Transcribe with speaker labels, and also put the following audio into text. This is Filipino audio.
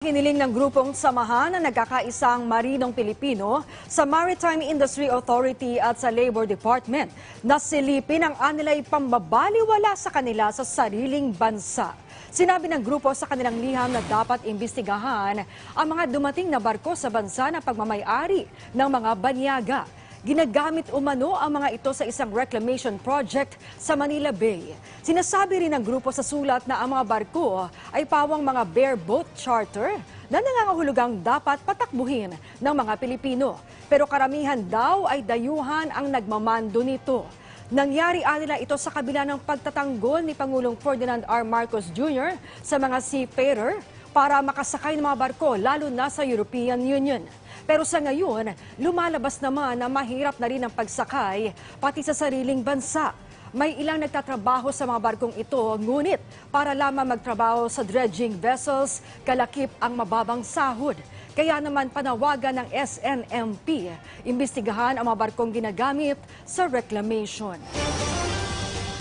Speaker 1: Hiniling ng grupong samahan na nagkakaisang marinong Pilipino sa Maritime Industry Authority at sa Labor Department na silipin ang anilay pambabaliwala sa kanila sa sariling bansa. Sinabi ng grupo sa kanilang liham na dapat imbestigahan ang mga dumating na barko sa bansa na pagmamayari ng mga banyaga. Ginagamit umano ang mga ito sa isang reclamation project sa Manila Bay. Sinasabi rin ng grupo sa sulat na ang mga barko ay pawang mga bareboat charter na nangangahulugang dapat patakbuhin ng mga Pilipino. Pero karamihan daw ay dayuhan ang nagmamando nito. Nangyari anila ito sa kabila ng pagtatanggol ni Pangulong Ferdinand R. Marcos Jr. sa mga seafarer para makasakay ng mga barko, lalo na sa European Union. Pero sa ngayon, lumalabas naman na mahirap na rin ang pagsakay, pati sa sariling bansa. May ilang nagtatrabaho sa mga barkong ito, ngunit para lamang magtrabaho sa dredging vessels, kalakip ang mababang sahod. Kaya naman panawagan ng SNMP, imbestigahan ang mga barkong ginagamit sa reclamation.